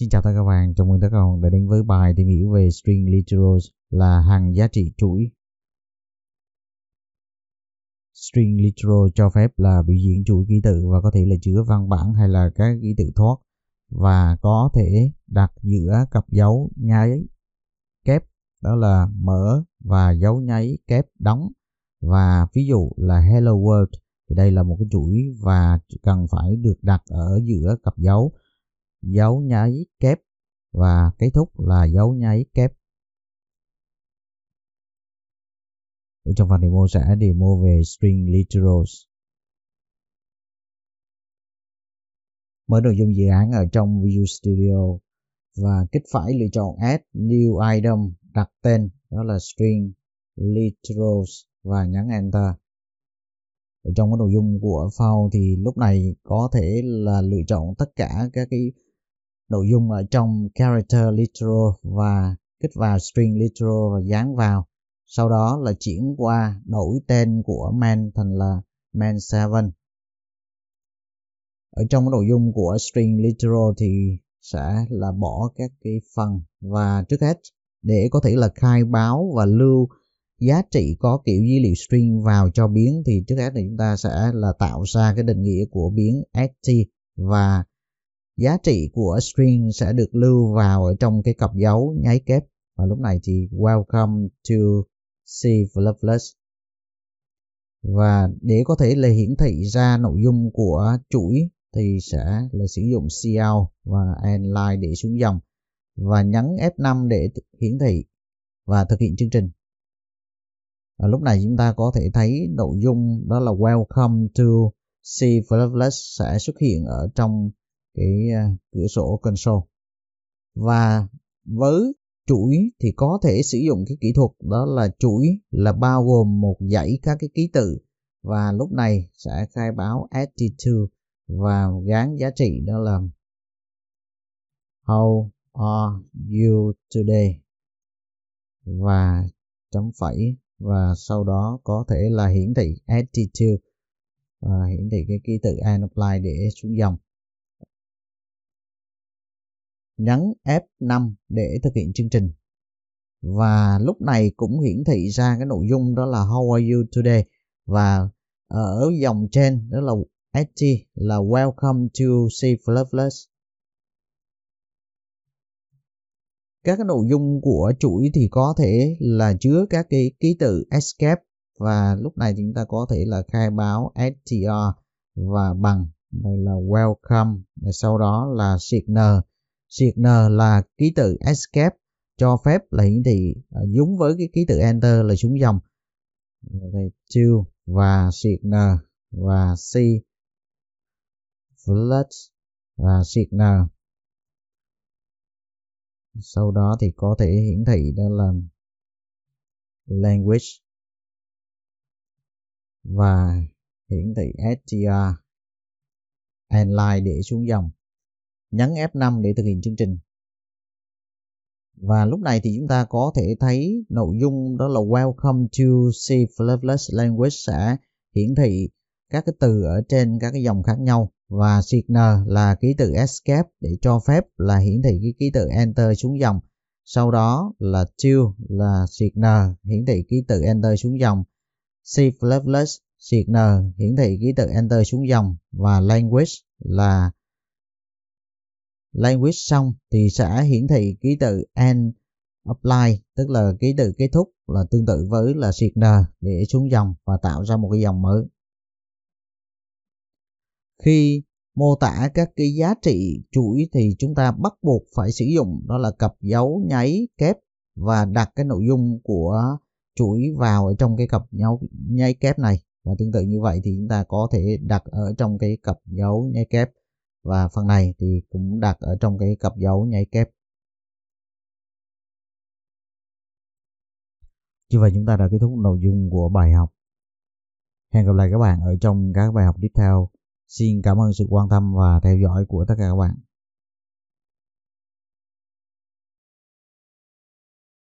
Xin chào tất cả các bạn, chào mừng tất cả các bạn đã đến với bài tìm hiểu về string literals là hàng giá trị chuỗi. String literal cho phép là biểu diễn chuỗi ký tự và có thể là chứa văn bản hay là các ký tự thoát và có thể đặt giữa cặp dấu nháy kép đó là mở và dấu nháy kép đóng và ví dụ là hello world thì đây là một cái chuỗi và cần phải được đặt ở giữa cặp dấu dấu nháy kép và kết thúc là dấu nháy kép. Ở trong phần demo sẽ demo về string literals. Mở nội dung dự án ở trong Visual Studio và kích phải lựa chọn Add New Item đặt tên đó là string literals và nhấn Enter ở trong cái nội dung của file thì lúc này có thể là lựa chọn tất cả các cái nội dung ở trong character literal và kích vào string literal và dán vào sau đó là chuyển qua đổi tên của man thành là man 7 ở trong nội dung của string literal thì sẽ là bỏ các cái phần và trước hết để có thể là khai báo và lưu giá trị có kiểu dữ liệu string vào cho biến thì trước hết thì chúng ta sẽ là tạo ra cái định nghĩa của biến st và giá trị của string sẽ được lưu vào ở trong cái cặp dấu nháy kép và lúc này thì welcome to C++ và để có thể là hiển thị ra nội dung của chuỗi thì sẽ là sử dụng cl và inline để xuống dòng và nhấn F5 để hiển thị và thực hiện chương trình. Và lúc này chúng ta có thể thấy nội dung đó là Welcome to C++ sẽ xuất hiện ở trong cái à, cửa sổ console và với chuỗi thì có thể sử dụng cái kỹ thuật đó là chuỗi là bao gồm một dãy các cái ký tự và lúc này sẽ khai báo attitude và gán giá trị đó là how are you today và chấm phẩy và sau đó có thể là hiển thị attitude và hiển thị cái ký tự and apply để xuống dòng nhấn F5 để thực hiện chương trình. Và lúc này cũng hiển thị ra cái nội dung đó là How are you today và ở dòng trên đó là ST là Welcome to C++. Các cái nội dung của chuỗi thì có thể là chứa các cái ký tự escape và lúc này chúng ta có thể là khai báo str và bằng đây là welcome sau đó là signal Shift N là ký tự Escape cho phép là hiển thị à, giống với cái ký tự Enter là xuống dòng. Đây, và Shift N và C Flash và Shift N. Sau đó thì có thể hiển thị đó là Language và hiển thị str and line để xuống dòng nhấn F5 để thực hiện chương trình và lúc này thì chúng ta có thể thấy nội dung đó là Welcome to C++ Language sẽ hiển thị các cái từ ở trên các cái dòng khác nhau và Signer là ký tự Escape để cho phép là hiển thị cái ký tự Enter xuống dòng. Sau đó là Till là Signer hiển thị ký tự Enter xuống dòng. C++ Signer hiển thị ký tự Enter xuống dòng và Language là language xong thì sẽ hiển thị ký tự and apply tức là ký tự kết thúc là tương tự với là shift n để xuống dòng và tạo ra một cái dòng mới. Khi mô tả các cái giá trị chuỗi thì chúng ta bắt buộc phải sử dụng đó là cặp dấu nháy kép và đặt cái nội dung của chuỗi vào ở trong cái cặp nháy nháy kép này và tương tự như vậy thì chúng ta có thể đặt ở trong cái cặp dấu nháy kép và phần này thì cũng đặt ở trong cái cặp dấu nháy kép như vậy chúng ta đã kết thúc nội dung của bài học hẹn gặp lại các bạn ở trong các bài học tiếp theo xin cảm ơn sự quan tâm và theo dõi của tất cả các bạn